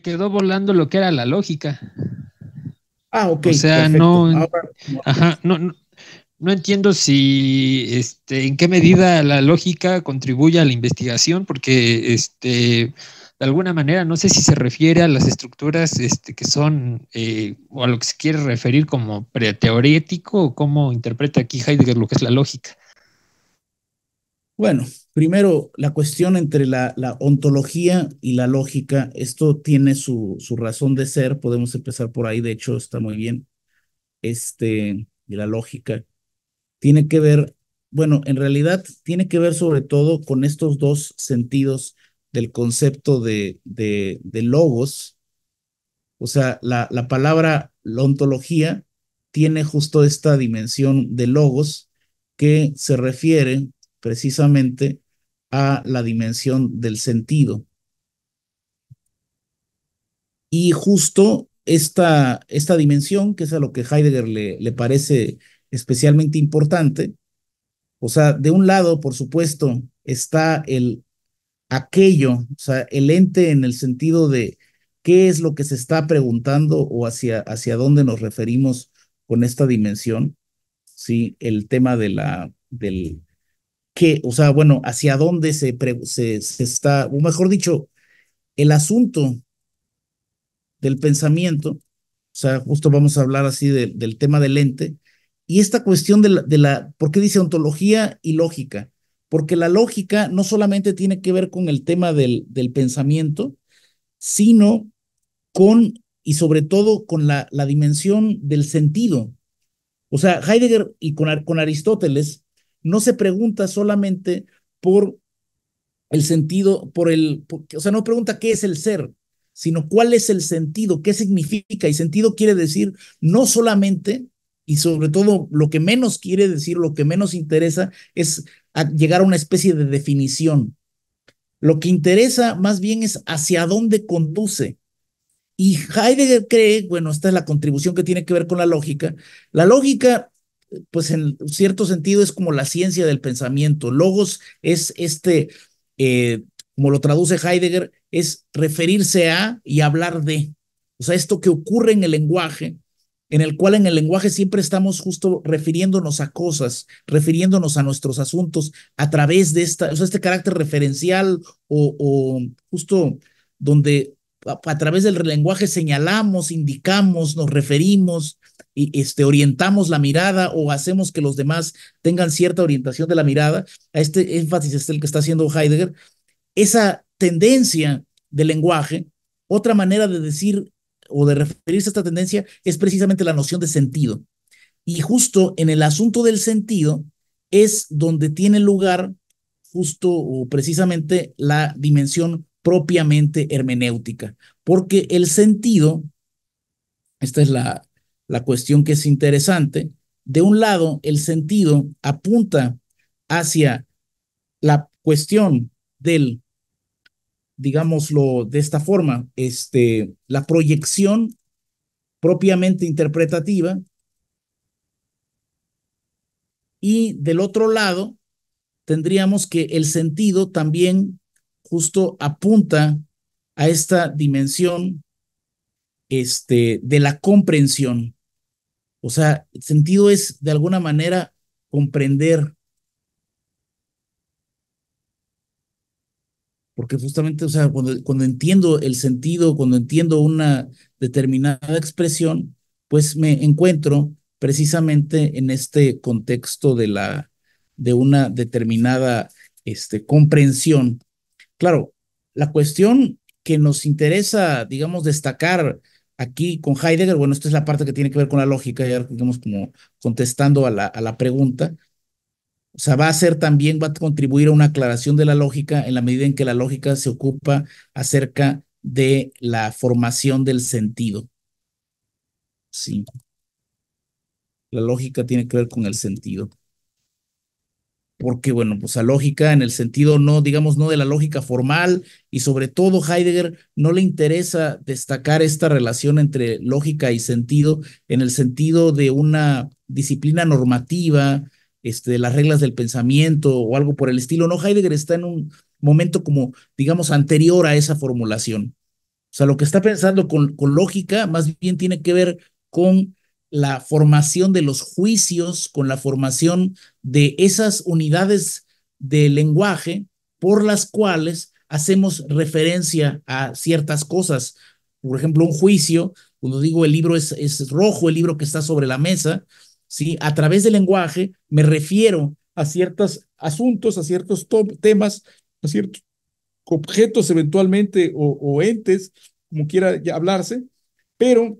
quedó volando lo que era la lógica. Ah, ok. O sea, no, no, entiendo si, este, en qué medida la lógica contribuye a la investigación, porque, este, de alguna manera, no sé si se refiere a las estructuras este, que son, eh, o a lo que se quiere referir como preteorético, o cómo interpreta aquí Heidegger lo que es la lógica. Bueno, Primero, la cuestión entre la, ontología y la lógica, esto tiene su, razón de ser, podemos empezar por ahí, de hecho está muy bien, este, y la lógica tiene que ver, bueno, en realidad tiene que ver sobre todo con estos dos sentidos del concepto de, logos, o sea, la, palabra ontología tiene justo esta dimensión de logos que se refiere precisamente a la dimensión del sentido. Y justo esta, esta dimensión, que es a lo que Heidegger le, le parece especialmente importante, o sea, de un lado, por supuesto, está el aquello, o sea, el ente en el sentido de qué es lo que se está preguntando o hacia, hacia dónde nos referimos con esta dimensión, ¿sí? El tema de la, del, que, o sea, bueno, hacia dónde se, se, está, o mejor dicho, el asunto del pensamiento, o sea, justo vamos a hablar así del tema del ente, y esta cuestión de la, de la, ¿por qué dice ontología y lógica? Porque la lógica no solamente tiene que ver con el tema del, del pensamiento, sino con, y sobre todo con la, la dimensión del sentido. O sea, Heidegger y con, con Aristóteles no se pregunta solamente por el sentido, por el, o sea, no pregunta qué es el ser, sino cuál es el sentido, qué significa. Y sentido quiere decir no solamente, y sobre todo lo que menos quiere decir, lo que menos interesa, es llegar a una especie de definición. Lo que interesa más bien es hacia dónde conduce. Y Heidegger cree, bueno, esta es la contribución que tiene que ver con la lógica. La lógica pues en cierto sentido es como la ciencia del pensamiento. Logos es este, eh, como lo traduce Heidegger, es referirse a y hablar de. O sea, esto que ocurre en el lenguaje, en el cual en el lenguaje siempre estamos justo refiriéndonos a cosas, refiriéndonos a nuestros asuntos a través de esta, o sea, este carácter referencial o, o justo donde a, través del lenguaje señalamos, indicamos, nos referimos, y, este, orientamos la mirada o hacemos que los demás tengan cierta orientación de la mirada. A este énfasis es el que está haciendo Heidegger. Esa tendencia del lenguaje, otra manera de decir o de referirse a esta tendencia es precisamente la noción de sentido. Y justo en el asunto del sentido es donde tiene lugar justo o precisamente la dimensión propiamente hermenéutica, porque el sentido, esta es la, la cuestión que es interesante, de un lado, el sentido apunta hacia la cuestión del, digámoslo de esta forma, este, la proyección propiamente interpretativa, y del otro lado, tendríamos que el sentido también justo apunta a esta dimensión este, de la comprensión. O sea, el sentido es de alguna manera comprender. Porque justamente, o sea, cuando, entiendo el sentido, cuando entiendo una determinada expresión, pues me encuentro precisamente en este contexto de la de una determinada este, comprensión Claro, la cuestión que nos interesa, digamos, destacar aquí con Heidegger, bueno, esta es la parte que tiene que ver con la lógica, ya digamos, como contestando a la, a la pregunta, o sea, va a ser también, va a contribuir a una aclaración de la lógica en la medida en que la lógica se ocupa acerca de la formación del sentido. Sí. La lógica tiene que ver con el sentido porque, bueno, pues la lógica, en el sentido no, digamos, no de la lógica formal, y sobre todo Heidegger no le interesa destacar esta relación entre lógica y sentido en el sentido de una disciplina normativa, este, las reglas del pensamiento o algo por el estilo. No, Heidegger está en un momento como, digamos, anterior a esa formulación. O sea, lo que está pensando con, con lógica más bien tiene que ver con la formación de los juicios, con la formación de esas unidades de lenguaje por las cuales hacemos referencia a ciertas cosas. Por ejemplo, un juicio, cuando digo el libro es, es rojo, el libro que está sobre la mesa, ¿sí? a través del lenguaje me refiero a ciertos asuntos, a ciertos temas, a ciertos objetos eventualmente o, entes, como quiera hablarse, pero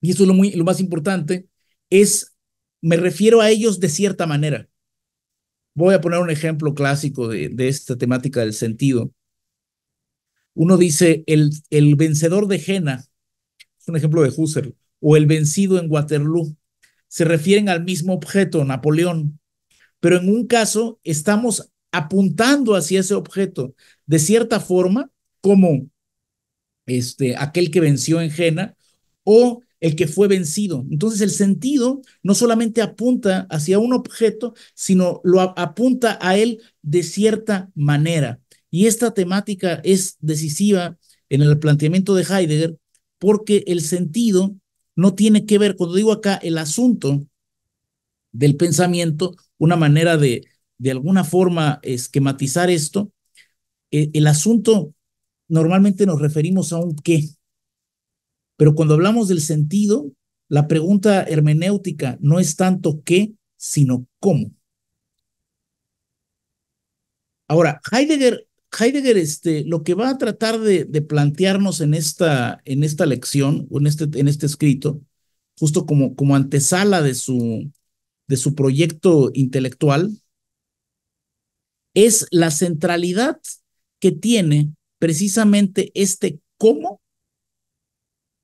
y esto es lo, muy, lo más importante, es, me refiero a ellos de cierta manera. Voy a poner un ejemplo clásico de, esta temática del sentido. Uno dice, el, el vencedor de Jena, es un ejemplo de Husserl, o el vencido en Waterloo, se refieren al mismo objeto, Napoleón, pero en un caso estamos apuntando hacia ese objeto de cierta forma, como este, aquel que venció en Jena, o el que fue vencido. Entonces el sentido no solamente apunta hacia un objeto, sino lo apunta a él de cierta manera. Y esta temática es decisiva en el planteamiento de Heidegger porque el sentido no tiene que ver, cuando digo acá el asunto del pensamiento, una manera de de alguna forma esquematizar esto, eh, el asunto normalmente nos referimos a un qué, pero cuando hablamos del sentido, la pregunta hermenéutica no es tanto qué, sino cómo. Ahora, Heidegger, Heidegger este, lo que va a tratar de, plantearnos en esta, en esta lección, en este, en este escrito, justo como, como antesala de su, de su proyecto intelectual, es la centralidad que tiene precisamente este cómo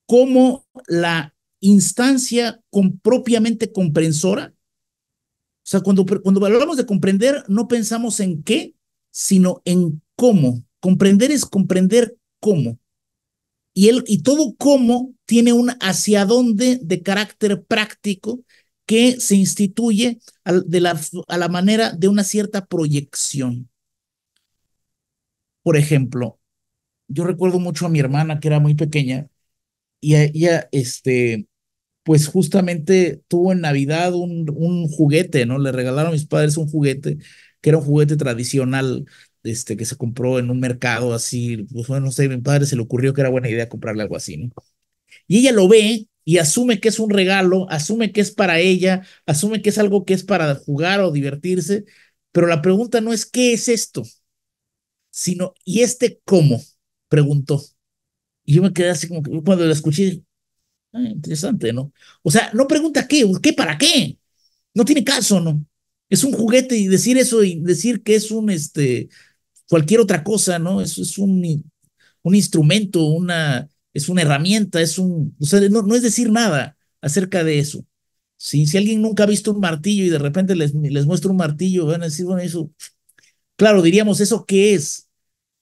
como la instancia con, propiamente comprensora. O sea, cuando, cuando hablamos de comprender, no pensamos en qué, sino en cómo. Comprender es comprender cómo. Y, el, y todo cómo tiene un hacia dónde de carácter práctico que se instituye de la, a la manera de una cierta proyección. Por ejemplo, yo recuerdo mucho a mi hermana que era muy pequeña y ella, este, pues justamente tuvo en Navidad un, un juguete, ¿no? Le regalaron a mis padres un juguete, que era un juguete tradicional, este, que se compró en un mercado así, pues bueno, no sé, a mi padre se le ocurrió que era buena idea comprarle algo así, ¿no? Y ella lo ve y asume que es un regalo, asume que es para ella, asume que es algo que es para jugar o divertirse, pero la pregunta no es qué es esto, sino ¿y este cómo? preguntó. Y yo me quedé así como que cuando lo escuché, ah, interesante, ¿no? O sea, no pregunta qué, ¿qué para qué? No tiene caso, ¿no? Es un juguete y decir eso y decir que es un, este, cualquier otra cosa, ¿no? Eso es un, un instrumento, una, es una herramienta, es un, o sea, no, no es decir nada acerca de eso. Si, si alguien nunca ha visto un martillo y de repente les, les muestro un martillo, van a decir, bueno, eso, claro, diríamos, ¿eso qué es?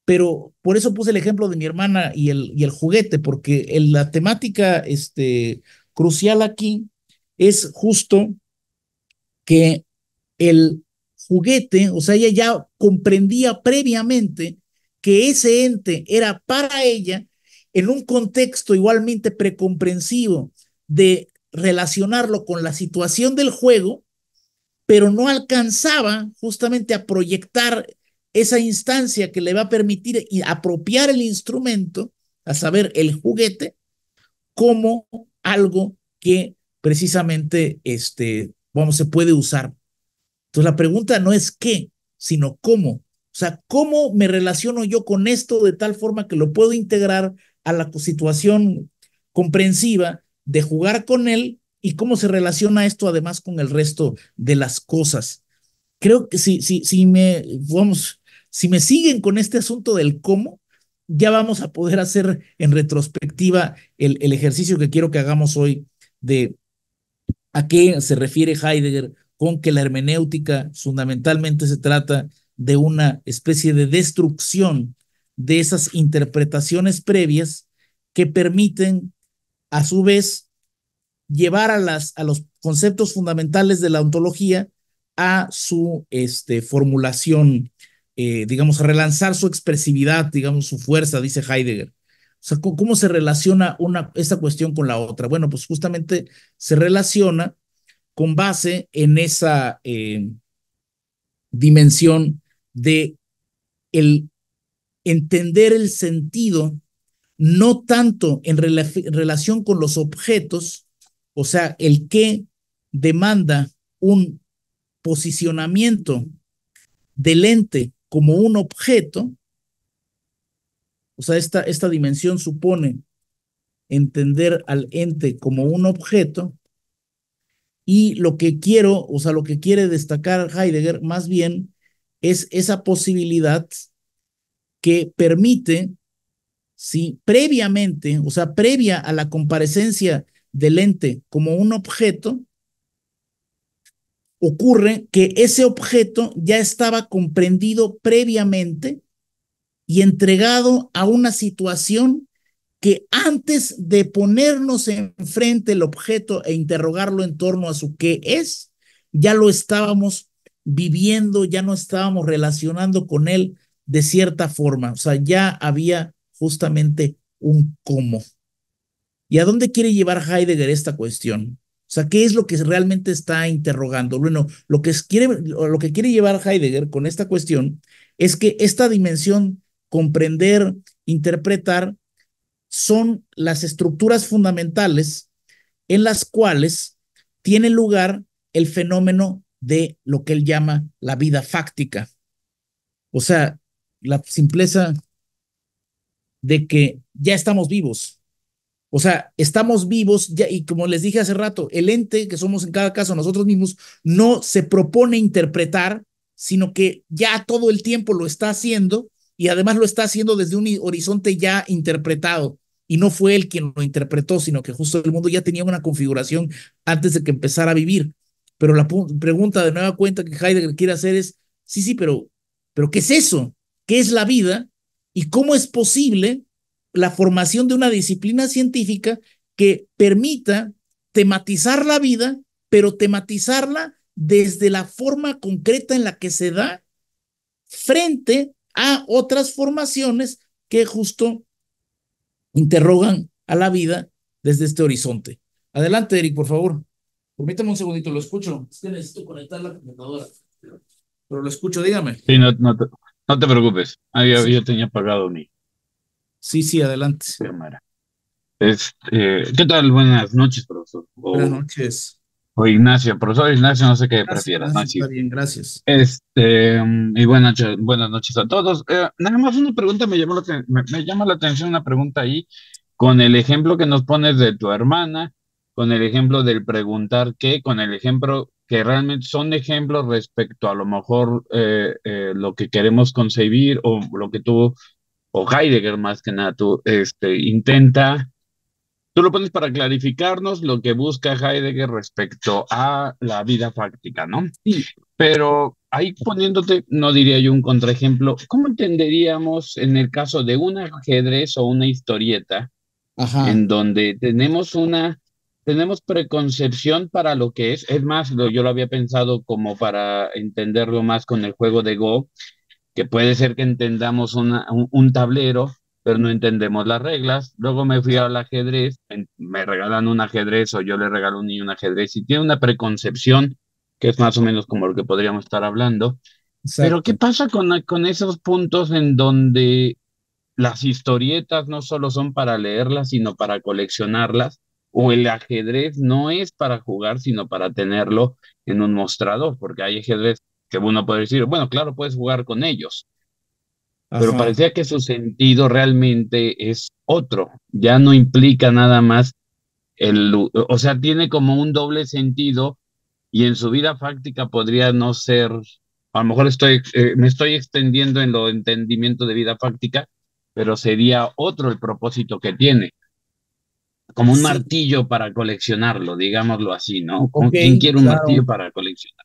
Pero por eso puse el ejemplo de mi hermana y el, y el juguete, porque la temática este, crucial aquí es justo que el juguete, o sea, ella ya comprendía previamente que ese ente era para ella en un contexto igualmente precomprensivo de relacionarlo con la situación del juego, pero no alcanzaba justamente a proyectar esa instancia que le va a permitir apropiar el instrumento, a saber, el juguete, como algo que precisamente este, vamos, se puede usar. Entonces la pregunta no es qué, sino cómo. O sea, ¿cómo me relaciono yo con esto de tal forma que lo puedo integrar a la situación comprensiva de jugar con él y cómo se relaciona esto además con el resto de las cosas? Creo que si, si me, vamos, si me siguen con este asunto del cómo, ya vamos a poder hacer en retrospectiva el, ejercicio que quiero que hagamos hoy de a qué se refiere Heidegger con que la hermenéutica fundamentalmente se trata de una especie de destrucción de esas interpretaciones previas que permiten, a su vez, llevar a, a los conceptos fundamentales de la ontología a su este, formulación eh, digamos, relanzar su expresividad, digamos, su fuerza, dice Heidegger. O sea, ¿cómo se relaciona una, esta cuestión con la otra? Bueno, pues justamente se relaciona con base en esa eh, dimensión de el entender el sentido, no tanto en, en relación con los objetos, o sea, el que demanda un posicionamiento del ente como un objeto, o sea, esta, esta dimensión supone entender al ente como un objeto, y lo que quiero, o sea, lo que quiere destacar Heidegger más bien es esa posibilidad que permite, si previamente, o sea, previa a la comparecencia del ente como un objeto, ocurre que ese objeto ya estaba comprendido previamente y entregado a una situación que antes de ponernos enfrente el objeto e interrogarlo en torno a su qué es, ya lo estábamos viviendo, ya no estábamos relacionando con él de cierta forma. O sea, ya había justamente un cómo. ¿Y a dónde quiere llevar Heidegger esta cuestión? O sea, ¿qué es lo que realmente está interrogando? Bueno, lo que, quiere, lo que quiere llevar Heidegger con esta cuestión es que esta dimensión, comprender, interpretar, son las estructuras fundamentales en las cuales tiene lugar el fenómeno de lo que él llama la vida fáctica. O sea, la simpleza de que ya estamos vivos, o sea, estamos vivos ya, y como les dije hace rato, el ente que somos en cada caso nosotros mismos no se propone interpretar, sino que ya todo el tiempo lo está haciendo y además lo está haciendo desde un horizonte ya interpretado. Y no fue él quien lo interpretó, sino que justo el mundo ya tenía una configuración antes de que empezara a vivir. Pero la pregunta de nueva cuenta que Heidegger quiere hacer es, sí, sí, pero, pero ¿qué es eso? ¿Qué es la vida? ¿Y cómo es posible la formación de una disciplina científica que permita tematizar la vida, pero tematizarla desde la forma concreta en la que se da frente a otras formaciones que justo interrogan a la vida desde este horizonte. Adelante, Eric, por favor. Permítame un segundito, lo escucho. Es que necesito conectar la computadora. Pero lo escucho, dígame. Sí, no, te, preocupes. Ah, tenía apagado mi, Sí, sí, adelante. Este, ¿Qué tal? Buenas noches, profesor. Buenas noches. O Ignacio, profesor Ignacio, no sé qué prefieras. Gracias, Está bien, gracias. Este, y buenas noches, buenas noches a todos. Eh, nada más una pregunta me, llamó la, me llama la atención, una pregunta ahí, con el ejemplo que nos pones de tu hermana, con el ejemplo del preguntar qué, con el ejemplo que realmente son ejemplos respecto a lo mejor eh, eh, lo que queremos concebir o lo que tú o Heidegger más que nada, tú, este, intenta, tú lo pones para clarificarnos lo que busca Heidegger respecto a la vida fáctica, ¿no? Sí. Pero ahí poniéndote, no diría yo un contraejemplo, ¿cómo entenderíamos en el caso de un ajedrez o una historieta, en donde tenemos una tenemos preconcepción para lo que es. Es más, yo lo había pensado como para entenderlo más con el juego de Go, que puede ser que entendamos un, tablero, pero no entendemos las reglas. Luego me fui al ajedrez, me regalan un ajedrez o yo le regalo a un niño un ajedrez y tiene una preconcepción, que es más o menos como lo que podríamos estar hablando. Pero ¿qué pasa con, con esos puntos en donde las historietas no solo son para leerlas, sino para coleccionarlas? o el ajedrez no es para jugar, sino para tenerlo en un mostrador, porque hay ajedrez que uno puede decir, bueno, claro, puedes jugar con ellos, pero parecía que su sentido realmente es otro, ya no implica nada más el, o sea, tiene como un doble sentido y en su vida fáctica podría no ser, a lo mejor estoy, eh, me estoy extendiendo en lo entendimiento de vida fáctica, pero sería otro el propósito que tiene, como un martillo para coleccionarlo, digámoslo así, ¿no? con ¿Quién quiere un martillo para coleccionar?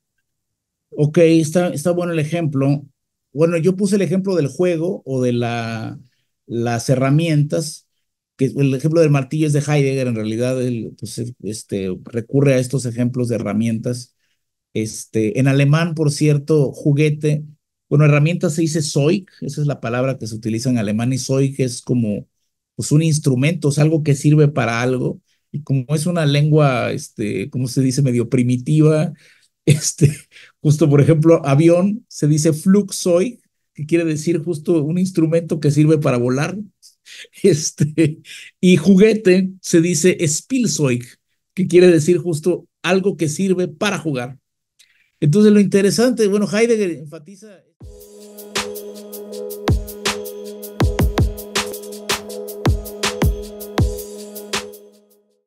Ok, está, está bueno el ejemplo. Bueno, yo puse el ejemplo del juego o de la, las herramientas, que el ejemplo del martillo es de Heidegger, en realidad pues, este, recurre a estos ejemplos de herramientas. Este, en alemán, por cierto, juguete, bueno, herramienta se dice Zeug, esa es la palabra que se utiliza en alemán, y Zeug es como pues, un instrumento, es algo que sirve para algo, y como es una lengua, este, como se dice, medio primitiva, este, Justo, por ejemplo, avión se dice Flugzeug, que quiere decir justo un instrumento que sirve para volar. Este, y juguete se dice Spielzeug, que quiere decir justo algo que sirve para jugar. Entonces, lo interesante, bueno, Heidegger enfatiza.